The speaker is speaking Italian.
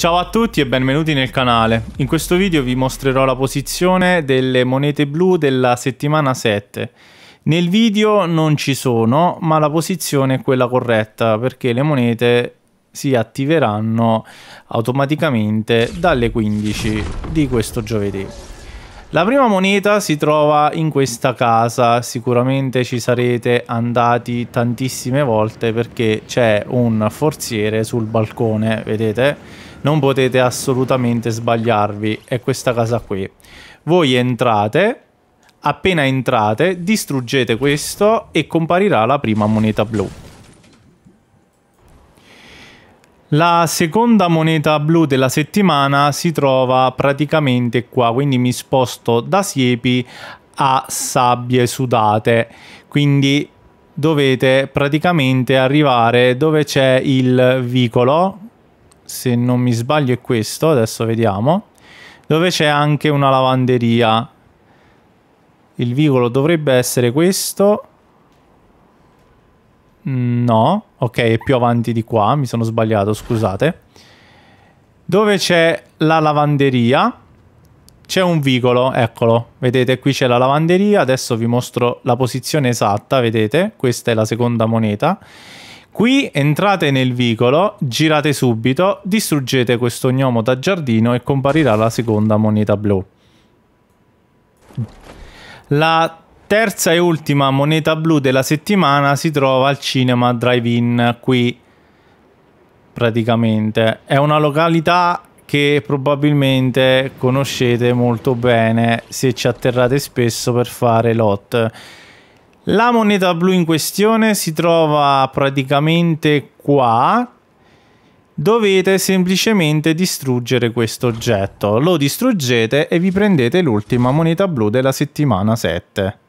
Ciao a tutti e benvenuti nel canale. In questo video vi mostrerò la posizione delle monete blu della settimana 7. Nel video non ci sono, ma la posizione è quella corretta perché le monete si attiveranno automaticamente dalle 15 di questo giovedì. La prima moneta si trova in questa casa, sicuramente ci sarete andati tantissime volte perché c'è un forziere sul balcone, vedete? non potete assolutamente sbagliarvi, è questa casa qui. Voi entrate, appena entrate distruggete questo e comparirà la prima moneta blu. La seconda moneta blu della settimana si trova praticamente qua, quindi mi sposto da siepi a sabbie sudate, quindi dovete praticamente arrivare dove c'è il vicolo, se non mi sbaglio è questo, adesso vediamo, dove c'è anche una lavanderia. Il vicolo dovrebbe essere questo. No, ok, è più avanti di qua, mi sono sbagliato, scusate. Dove c'è la lavanderia, c'è un vicolo, eccolo. Vedete, qui c'è la lavanderia, adesso vi mostro la posizione esatta, vedete? Questa è la seconda moneta. Qui entrate nel vicolo, girate subito, distruggete questo gnomo da giardino e comparirà la seconda moneta blu. La terza e ultima moneta blu della settimana si trova al cinema Drive-In qui praticamente. È una località che probabilmente conoscete molto bene se ci atterrate spesso per fare lot. La moneta blu in questione si trova praticamente qua. Dovete semplicemente distruggere questo oggetto. Lo distruggete e vi prendete l'ultima moneta blu della settimana 7.